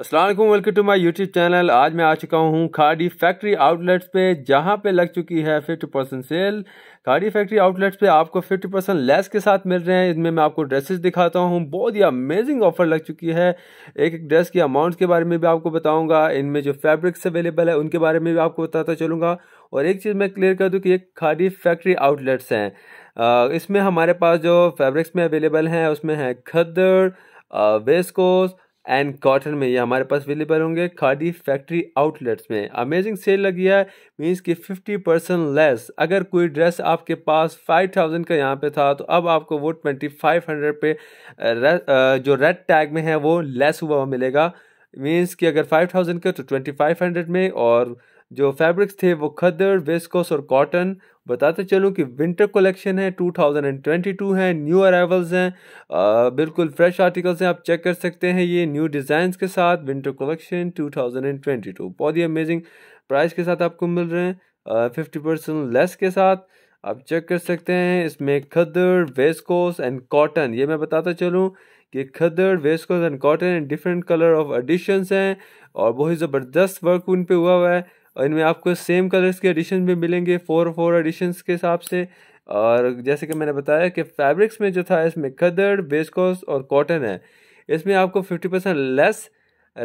Aslam welcome to my YouTube channel आज मैं आ चुका हूँ खाड़ी फैक्ट्री आउटलेट्स पे जहाँ पे लग चुकी है 50% percent sale Khaadi factory outlets पे आपको फिफ्टी परसेंट लेस के साथ मिल रहे हैं इनमें मैं आपको ड्रेसेस दिखाता हूँ बहुत ही अमेजिंग ऑफर लग चुकी है एक एक ड्रेस के अमाउंट्स के बारे में भी आपको बताऊँगा इनमें जो फैब्रिक्स अवेलेबल है उनके बारे में भी आपको बताता चलूँगा और एक चीज़ मैं क्लियर कर दूँ कि ये खाड़ी फैक्ट्री आउटलेट्स हैं इसमें हमारे पास जो फैब्रिक्स में अवेलेबल हैं उसमें हैं खदड़ वेस्कोस एंड कॉटन में ये हमारे पास अवेलेबल होंगे खादी फैक्ट्री आउटलेट्स में अमेजिंग सेल लगी है मीन्स कि 50 परसेंट लेस अगर कोई ड्रेस आपके पास 5000 का यहाँ पे था तो अब आपको वो 2500 पे रे, जो रेड टैग में है वो लेस हुआ मिलेगा मीन्स कि अगर 5000 का तो 2500 में और जो फैब्रिक्स थे वो खदर वेस्कोस और कॉटन बताते चलूँ कि विंटर कलेक्शन है 2022 है न्यू अराइवल्स हैं बिल्कुल फ्रेश आर्टिकल्स हैं आप चेक कर सकते हैं ये न्यू डिज़ाइंस के साथ विंटर कलेक्शन 2022 बहुत ही अमेजिंग प्राइस के साथ आपको मिल रहे हैं फिफ्टी परसेंट लेस के साथ आप चेक कर सकते हैं इसमें खदर वेस्कोस एंड कॉटन ये मैं बताता चलूँ कि khaddar viscose and cotton and different colour of editions हैं और बहुत ज़बरदस्त वर्क उन पर हुआ हुआ है और इनमें आपको सेम कलर्स के एडिशन भी मिलेंगे फोर फोर एडिशंस के हिसाब से और जैसे कि मैंने बताया कि फैब्रिक्स में जो था इसमें खदड़ बेसकोस और कॉटन है इसमें आपको fifty percent less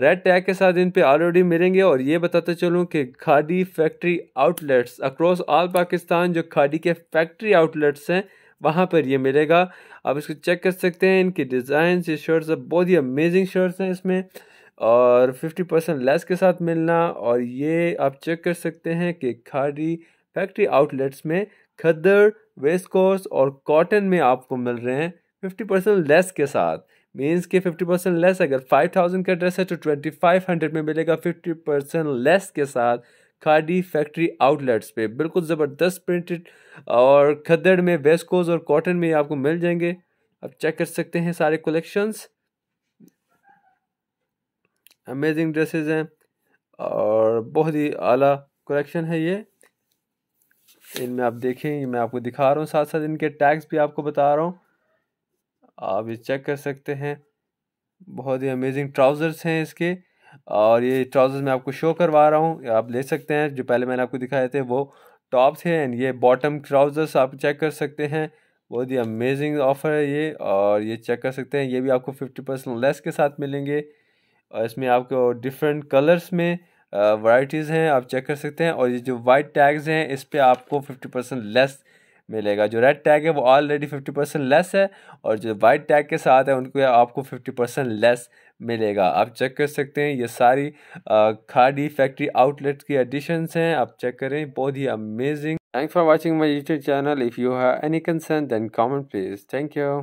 red tag के साथ इन पे ऑलरेडी मिलेंगे और ये बताते चलूँ कि Khaadi factory outlets across all Pakistan जो खादी के फैक्ट्री आउटलेट्स हैं वहाँ पर ये मिलेगा आप इसको चेक कर सकते हैं इनके डिज़ाइन ये शर्ट्स अब बहुत ही अमेजिंग शर्ट्स हैं इसमें और 50 परसेंट लेस के साथ मिलना और ये आप चेक कर सकते हैं कि खाड़ी फैक्ट्री आउटलेट्स में खदर वेस्ट कोर्स और कॉटन में आपको मिल रहे हैं 50 परसेंट लेस के साथ मीन्स के 50 परसेंट लेस अगर 5000 का ड्रेस है तो 2500 में मिलेगा 50 परसेंट लेस के साथ खादी फैक्ट्री आउटलेट्स पे बिल्कुल ज़बरदस्त प्रिंटेड और खदड़ में वेस्कोज और कॉटन में आपको मिल जाएंगे आप चेक कर सकते हैं सारे कलेक्शंस अमेजिंग ड्रेसेस हैं और बहुत ही आला कलेक्शन है ये इनमें आप देखें मैं आपको दिखा रहा हूँ साथ साथ इनके टैग्स भी आपको बता रहा हूँ आप ये चेक कर सकते हैं बहुत ही अमेजिंग ट्राउज़र्स हैं इसके और ये ट्राउज़र्स मैं आपको शो करवा रहा हूँ आप ले सकते हैं जो पहले मैंने आपको दिखाए थे वो टॉप्स हैं एंड ये बॉटम ट्राउज़र्स आप चेक कर सकते हैं बहुत ही अमेजिंग ऑफ़र है ये और ये चेक कर सकते हैं ये भी आपको फिफ्टी परसेंट लेस के साथ मिलेंगे और इसमें आपको डिफरेंट कलर्स में वाइटीज़ हैं आप चेक कर सकते हैं और ये जो वाइट टैग्स हैं इस पर आपको फिफ्टी परसेंट लेस मिलेगा जो रेड टैग है वो ऑलरेडी फिफ्टी परसेंट लेस है और जो वाइट टैग के साथ है उनको आपको फिफ्टी परसेंट लेस मिलेगा आप चेक कर सकते हैं ये सारी खाड़ी फैक्ट्री आउटलेट्स की एडिशन हैं आप चेक करें बहुत ही amazing thank for watching my YouTube channel if you have any concern then comment please thank you